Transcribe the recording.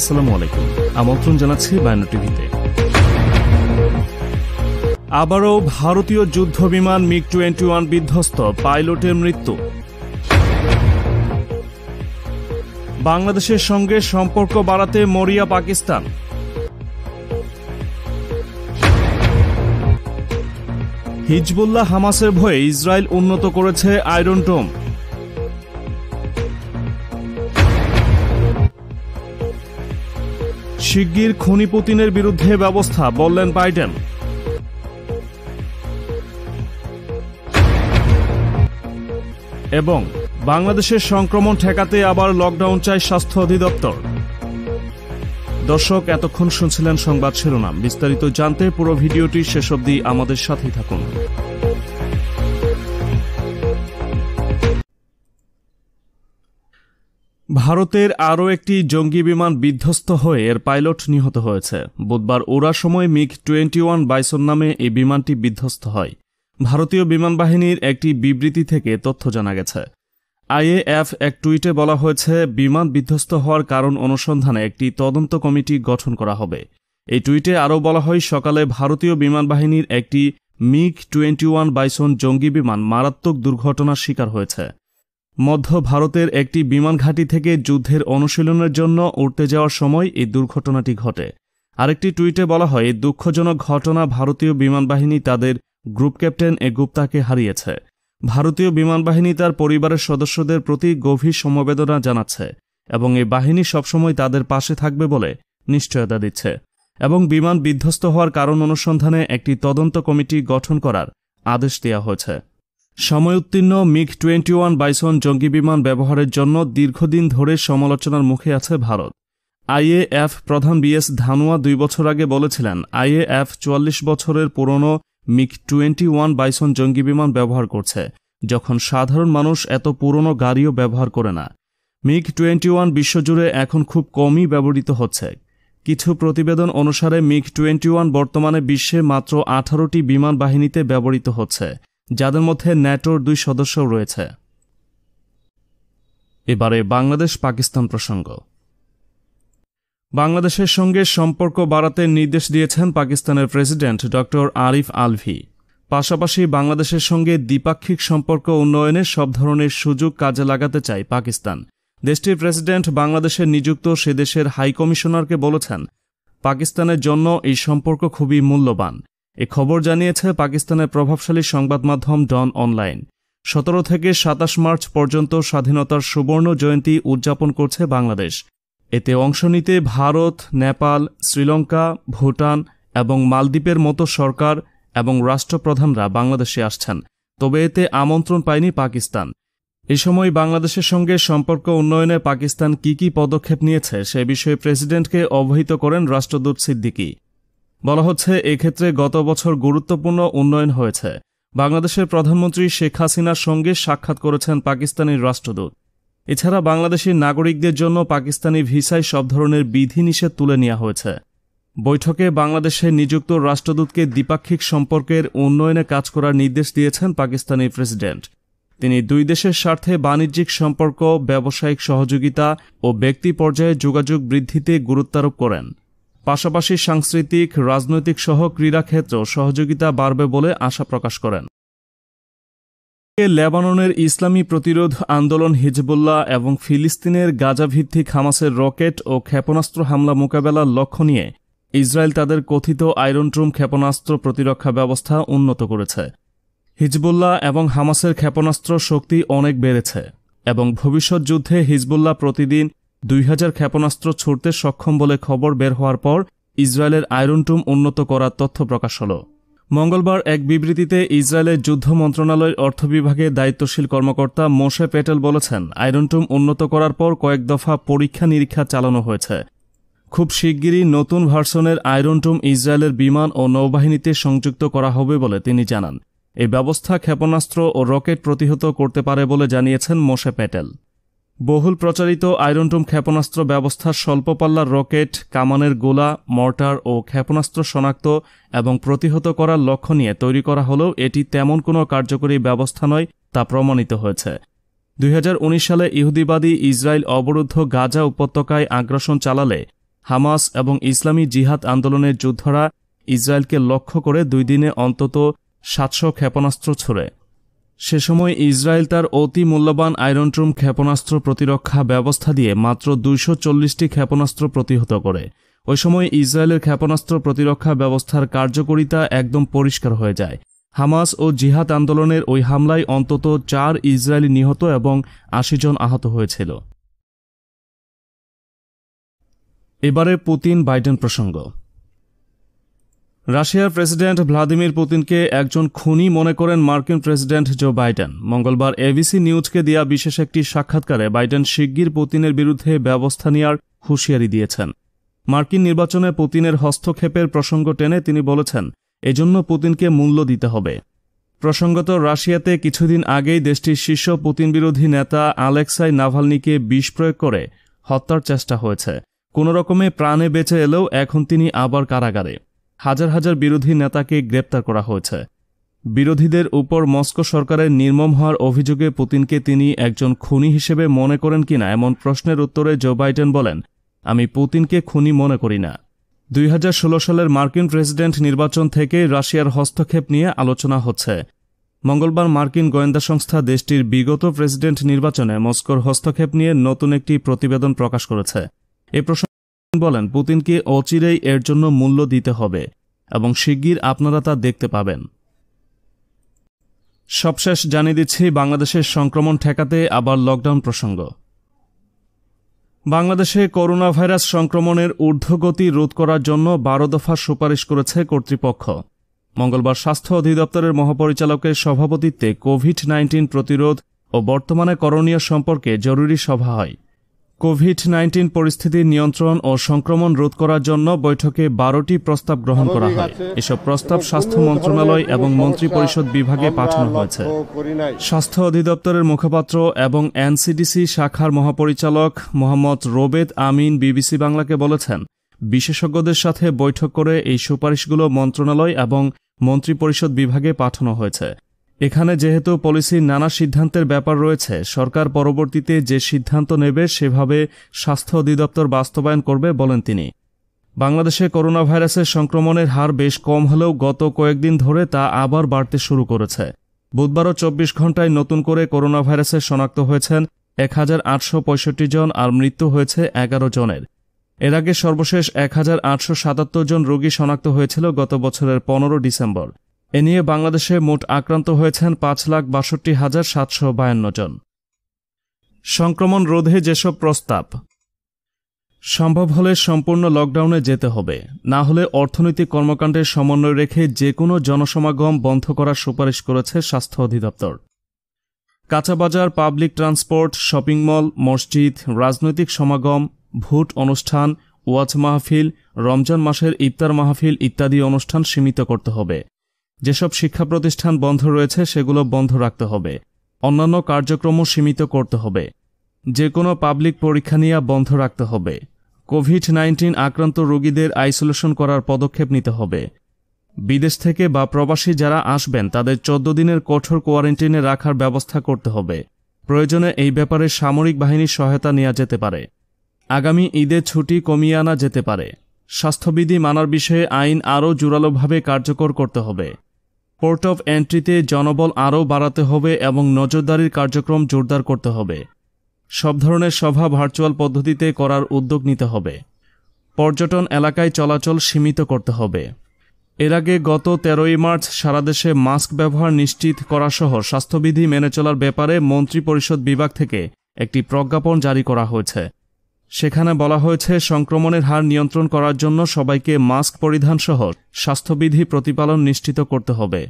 আসসালামু আলাইকুম আমন্ত্রণ জানাচ্ছি টিভিতে আবারও ভারতীয় যুদ্ধ বিমান মিগ টোয়েন্টি ওয়ান বিধ্বস্ত পাইলটের মৃত্যু বাংলাদেশের সঙ্গে সম্পর্ক বাড়াতে মরিয়া পাকিস্তান হিজবুল্লাহ হামাসের ভয়ে ইসরায়েল উন্নত করেছে আয়রন টোম শিগগির খনি পুতিনের বিরুদ্ধে ব্যবস্থা বললেন বাইডেন এবং বাংলাদেশের সংক্রমণ ঠেকাতে আবার লকডাউন চাই স্বাস্থ্য অধিদপ্তর দর্শক এতক্ষণ শুনছিলেন সংবাদ শিরোনাম বিস্তারিত জানতে পুরো ভিডিওটি শেষ অবধি আমাদের সাথেই থাকুন ভারতের আরও একটি জঙ্গি বিমান বিধ্বস্ত হয়ে এর পাইলট নিহত হয়েছে বুধবার ওরা সময় মিগ টোয়েন্টি ওয়ান বাইসন নামে এই বিমানটি বিধ্বস্ত হয় ভারতীয় বিমান বাহিনীর একটি বিবৃতি থেকে তথ্য জানা গেছে আইএএফ এক টুইটে বলা হয়েছে বিমান বিধ্বস্ত হওয়ার কারণ অনুসন্ধানে একটি তদন্ত কমিটি গঠন করা হবে এই টুইটে আরও বলা হয় সকালে ভারতীয় বিমান বাহিনীর একটি মিগ টোয়েন্টি ওয়ান বাইসন জঙ্গি বিমান মারাত্মক দুর্ঘটনার শিকার হয়েছে মধ্য ভারতের একটি বিমান ঘাঁটি থেকে যুদ্ধের অনুশীলনের জন্য উঠতে যাওয়ার সময় এই দুর্ঘটনাটি ঘটে আরেকটি টুইটে বলা হয় দুঃখজনক ঘটনা ভারতীয় বিমান বাহিনী তাদের গ্রুপ ক্যাপ্টেন এ গুপ্তাকে হারিয়েছে ভারতীয় বিমান বাহিনী তার পরিবারের সদস্যদের প্রতি গভীর সমবেদনা জানাচ্ছে এবং এই বাহিনী সবসময় তাদের পাশে থাকবে বলে নিশ্চয়তা দিচ্ছে এবং বিমান বিধ্বস্ত হওয়ার কারণ অনুসন্ধানে একটি তদন্ত কমিটি গঠন করার আদেশ দেওয়া হয়েছে উত্তীর্ণ মিগ টোয়েন্টি ওয়ান বাইসন জঙ্গি বিমান ব্যবহারের জন্য দীর্ঘদিন ধরে সমালোচনার মুখে আছে ভারত আইএএফ প্রধান বিএস ধানুয়া দুই বছর আগে বলেছিলেন আইএএফ চুয়াল্লিশ বছরের পুরনো মিগ টোয়েন্টি ওয়ান বাইসন জঙ্গি বিমান ব্যবহার করছে যখন সাধারণ মানুষ এত পুরনো গাড়িও ব্যবহার করে না মিগ টোয়েন্টি ওয়ান বিশ্বজুড়ে এখন খুব কমই ব্যবহৃত হচ্ছে কিছু প্রতিবেদন অনুসারে মিগ টোয়েন্টি ওয়ান বর্তমানে বিশ্বে মাত্র আঠারোটি বিমান বাহিনীতে ব্যবহৃত হচ্ছে যাদের মধ্যে ন্যাটোর দুই সদস্য রয়েছে এবারে বাংলাদেশ পাকিস্তান প্রসঙ্গ বাংলাদেশের সঙ্গে সম্পর্ক বাড়াতে নির্দেশ দিয়েছেন পাকিস্তানের প্রেসিডেন্ট ডক্টর আরিফ আলভি পাশাপাশি বাংলাদেশের সঙ্গে দ্বিপাক্ষিক সম্পর্ক উন্নয়নে সব ধরনের সুযোগ কাজে লাগাতে চায় পাকিস্তান দেশটির প্রেসিডেন্ট বাংলাদেশের নিযুক্ত সে দেশের হাইকমিশনারকে বলেছেন পাকিস্তানের জন্য এই সম্পর্ক খুবই মূল্যবান এ খবর জানিয়েছে পাকিস্তানের প্রভাবশালী সংবাদ মাধ্যম ডন অনলাইন সতেরো থেকে সাতাশ মার্চ পর্যন্ত স্বাধীনতার সুবর্ণ জয়ন্তী উদযাপন করছে বাংলাদেশ এতে অংশ নিতে ভারত নেপাল শ্রীলঙ্কা ভুটান এবং মালদ্বীপের মতো সরকার এবং রাষ্ট্রপ্রধানরা বাংলাদেশে আসছেন তবে এতে আমন্ত্রণ পায়নি পাকিস্তান এ সময় বাংলাদেশের সঙ্গে সম্পর্ক উন্নয়নে পাকিস্তান কি কি পদক্ষেপ নিয়েছে সে বিষয়ে প্রেসিডেন্টকে অবহিত করেন রাষ্ট্রদূত সিদ্দিকী বলা হচ্ছে এক্ষেত্রে গত বছর গুরুত্বপূর্ণ উন্নয়ন হয়েছে বাংলাদেশের প্রধানমন্ত্রী শেখ হাসিনার সঙ্গে সাক্ষাৎ করেছেন পাকিস্তানের রাষ্ট্রদূত এছাড়া বাংলাদেশের নাগরিকদের জন্য পাকিস্তানি ভিসায় সব ধরনের বিধিনিষেধ তুলে নেওয়া হয়েছে বৈঠকে বাংলাদেশে নিযুক্ত রাষ্ট্রদূতকে দ্বিপাক্ষিক সম্পর্কের উন্নয়নে কাজ করার নির্দেশ দিয়েছেন পাকিস্তানি প্রেসিডেন্ট তিনি দুই দেশের স্বার্থে বাণিজ্যিক সম্পর্ক ব্যবসায়িক সহযোগিতা ও ব্যক্তি পর্যায়ে যোগাযোগ বৃদ্ধিতে গুরুত্বারোপ করেন পাশাপাশি সাংস্কৃতিক রাজনৈতিক সহ ক্রীড়াক্ষেত্র সহযোগিতা বাড়বে বলে আশা প্রকাশ করেন লেবাননের ইসলামী প্রতিরোধ আন্দোলন হিজবুল্লাহ এবং ফিলিস্তিনের গাজাভিত্তিক হামাসের রকেট ও ক্ষেপণাস্ত্র হামলা মোকাবেলার লক্ষ্য নিয়ে ইসরায়েল তাদের কথিত আয়রনট্রুম ক্ষেপণাস্ত্র প্রতিরক্ষা ব্যবস্থা উন্নত করেছে হিজবুল্লাহ এবং হামাসের ক্ষেপণাস্ত্র শক্তি অনেক বেড়েছে এবং ভবিষ্যৎ যুদ্ধে হিজবুল্লাহ প্রতিদিন দুই হাজার ক্ষেপণাস্ত্র ছুড়তে সক্ষম বলে খবর বের হওয়ার পর ইসরায়েলের আয়রনটুম উন্নত করার তথ্য প্রকাশ হল মঙ্গলবার এক বিবৃতিতে ইসরায়েলের যুদ্ধ মন্ত্রণালয়ের অর্থ বিভাগে দায়িত্বশীল কর্মকর্তা মোশে পেটেল বলেছেন আয়রনটুম উন্নত করার পর কয়েক দফা পরীক্ষা নিরীক্ষা চালানো হয়েছে খুব শিগগিরই নতুন ভার্সনের আয়রনটুম ইসরায়েলের বিমান ও নৌবাহিনীতে সংযুক্ত করা হবে বলে তিনি জানান এই ব্যবস্থা ক্ষেপণাস্ত্র ও রকেট প্রতিহত করতে পারে বলে জানিয়েছেন মোশে প্যাটেল বহুল প্রচারিত আয়রনটুম ক্ষেপণাস্ত্র ব্যবস্থার স্বল্পপাল্লার রকেট কামানের গোলা মর্টার ও ক্ষেপণাস্ত্র শনাক্ত এবং প্রতিহত করার লক্ষ্য নিয়ে তৈরি করা হলেও এটি তেমন কোনো কার্যকরী ব্যবস্থা নয় তা প্রমাণিত হয়েছে দুই সালে ইহুদিবাদী ইসরায়েল অবরুদ্ধ গাজা উপত্যকায় আগ্রাসন চালালে হামাস এবং ইসলামী জিহাদ আন্দোলনের যুদ্ধরা ইসরায়েলকে লক্ষ্য করে দুই দিনে অন্তত সাতশো ক্ষেপণাস্ত্র ছড়ে সে সময় ইসরায়েল তার অতি মূল্যবান আয়রনট্রুম ক্ষেপণাস্ত্র প্রতিরক্ষা ব্যবস্থা দিয়ে মাত্র দুইশো চল্লিশটি ক্ষেপণাস্ত্র প্রতিহত করে ওই সময় ইসরায়েলের ক্ষেপণাস্ত্র প্রতিরক্ষা ব্যবস্থার কার্যকরিতা একদম পরিষ্কার হয়ে যায় হামাস ও জিহাদ আন্দোলনের ওই হামলায় অন্তত চার ইসরায়েলি নিহত এবং আশি জন আহত হয়েছিল এবারে পুতিন বাইডেন প্রসঙ্গ রাশিয়ার প্রেসিডেন্ট ভ্লাদিমির পুতিনকে একজন খুনি মনে করেন মার্কিন প্রেসিডেন্ট জো বাইডেন মঙ্গলবার এবিসি নিউজকে দেয়া বিশেষ একটি সাক্ষাৎকারে বাইডেন শিগগির পুতিনের বিরুদ্ধে ব্যবস্থা নেওয়ার হুঁশিয়ারি দিয়েছেন মার্কিন নির্বাচনে পুতিনের হস্তক্ষেপের প্রসঙ্গ টেনে তিনি বলেছেন এজন্য পুতিনকে মূল্য দিতে হবে প্রসঙ্গত রাশিয়াতে কিছুদিন আগেই দেশটির শীর্ষ পুতিন বিরোধী নেতা আলেক্সাই নাভালনিকে বিষ প্রয়োগ করে হত্যার চেষ্টা হয়েছে কোনো রকমে প্রাণে বেঁচে এলেও এখন তিনি আবার কারাগারে হাজার হাজার বিরোধী নেতাকে গ্রেপ্তার করা হয়েছে বিরোধীদের উপর মস্কো সরকারের নির্মম হওয়ার অভিযোগে পুতিনকে তিনি একজন খুনি হিসেবে মনে করেন কিনা এমন প্রশ্নের উত্তরে জো বাইডেন বলেন আমি পুতিনকে খুনি মনে করি না দুই সালের মার্কিন প্রেসিডেন্ট নির্বাচন থেকে রাশিয়ার হস্তক্ষেপ নিয়ে আলোচনা হচ্ছে মঙ্গলবার মার্কিন গোয়েন্দা সংস্থা দেশটির বিগত প্রেসিডেন্ট নির্বাচনে মস্কোর হস্তক্ষেপ নিয়ে নতুন একটি প্রতিবেদন প্রকাশ করেছে এ প্রসঙ্গে বলেন পুতিনকে অচিরেই এর জন্য মূল্য দিতে হবে এবং শিগগির আপনারা তা দেখতে পাবেন সবশেষ জানিয়ে দিচ্ছি বাংলাদেশের সংক্রমণ ঠেকাতে আবার লকডাউন প্রসঙ্গ বাংলাদেশে করোনা ভাইরাস সংক্রমণের ঊর্ধ্বগতি রোধ করার জন্য বারো দফা সুপারিশ করেছে কর্তৃপক্ষ মঙ্গলবার স্বাস্থ্য অধিদপ্তরের মহাপরিচালকের সভাপতিত্বে কোভিড নাইন্টিন প্রতিরোধ ও বর্তমানে করণীয় সম্পর্কে জরুরি সভা হয় কোভিড নাইন্টিন পরিস্থিতি নিয়ন্ত্রণ ও সংক্রমণ রোধ করার জন্য বৈঠকে বারোটি প্রস্তাব গ্রহণ করা হয় এসব প্রস্তাব স্বাস্থ্য মন্ত্রণালয় এবং মন্ত্রী পরিষদ বিভাগে পাঠানো হয়েছে স্বাস্থ্য অধিদপ্তরের মুখপাত্র এবং এনসিডিসি শাখার মহাপরিচালক মোহাম্মদ রোবেদ আমিন বিবিসি বাংলাকে বলেছেন বিশেষজ্ঞদের সাথে বৈঠক করে এই সুপারিশগুলো মন্ত্রণালয় এবং পরিষদ বিভাগে পাঠানো হয়েছে এখানে যেহেতু পলিসির নানা সিদ্ধান্তের ব্যাপার রয়েছে সরকার পরবর্তীতে যে সিদ্ধান্ত নেবে সেভাবে স্বাস্থ্য অধিদপ্তর বাস্তবায়ন করবে বলেন তিনি বাংলাদেশে করোনা ভাইরাসের সংক্রমণের হার বেশ কম হলেও গত কয়েকদিন ধরে তা আবার বাড়তে শুরু করেছে বুধবারও চব্বিশ ঘন্টায় নতুন করে করোনা ভাইরাসে শনাক্ত হয়েছেন এক হাজার আটশো পঁয়ষট্টি জন আর মৃত্যু হয়েছে এগারো জনের এর আগে সর্বশেষ এক আটশো সাতাত্তর জন রোগী শনাক্ত হয়েছিল গত বছরের পনেরো ডিসেম্বর এ নিয়ে বাংলাদেশে মোট আক্রান্ত হয়েছেন পাঁচ লাখ বাষট্টি হাজার সাতশো বায়ান্ন জন সংক্রমণ রোধে যেসব প্রস্তাব সম্ভব হলে সম্পূর্ণ লকডাউনে যেতে হবে না হলে অর্থনৈতিক কর্মকাণ্ডের সমন্বয় রেখে যে কোনো জনসমাগম বন্ধ করার সুপারিশ করেছে স্বাস্থ্য অধিদপ্তর কাঁচাবাজার পাবলিক ট্রান্সপোর্ট শপিং মল মসজিদ রাজনৈতিক সমাগম ভোট অনুষ্ঠান ওয়াজ মাহফিল রমজান মাসের ইফতার মাহফিল ইত্যাদি অনুষ্ঠান সীমিত করতে হবে যেসব শিক্ষা প্রতিষ্ঠান বন্ধ রয়েছে সেগুলো বন্ধ রাখতে হবে অন্যান্য কার্যক্রমও সীমিত করতে হবে যে কোনো পাবলিক পরীক্ষা নিয়ে বন্ধ রাখতে হবে কোভিড নাইন্টিন আক্রান্ত রোগীদের আইসোলেশন করার পদক্ষেপ নিতে হবে বিদেশ থেকে বা প্রবাসী যারা আসবেন তাদের চোদ্দ দিনের কঠোর কোয়ারেন্টিনে রাখার ব্যবস্থা করতে হবে প্রয়োজনে এই ব্যাপারে সামরিক বাহিনীর সহায়তা নেওয়া যেতে পারে আগামী ঈদে ছুটি কমিয়ে আনা যেতে পারে স্বাস্থ্যবিধি মানার বিষয়ে আইন আরও জোরালোভাবে কার্যকর করতে হবে পোর্ট অফ এন্ট্রিতে জনবল আরও বাড়াতে হবে এবং নজরদারির কার্যক্রম জোরদার করতে হবে সব ধরনের সভা ভার্চুয়াল পদ্ধতিতে করার উদ্যোগ নিতে হবে পর্যটন এলাকায় চলাচল সীমিত করতে হবে এর আগে গত তেরোই মার্চ সারা দেশে মাস্ক ব্যবহার নিশ্চিত করাসহ স্বাস্থ্যবিধি মেনে চলার ব্যাপারে মন্ত্রিপরিষদ বিভাগ থেকে একটি প্রজ্ঞাপন জারি করা হয়েছে সেখানে বলা হয়েছে সংক্রমণের হার নিয়ন্ত্রণ করার জন্য সবাইকে মাস্ক পরিধানসহ স্বাস্থ্যবিধি প্রতিপালন নিশ্চিত করতে হবে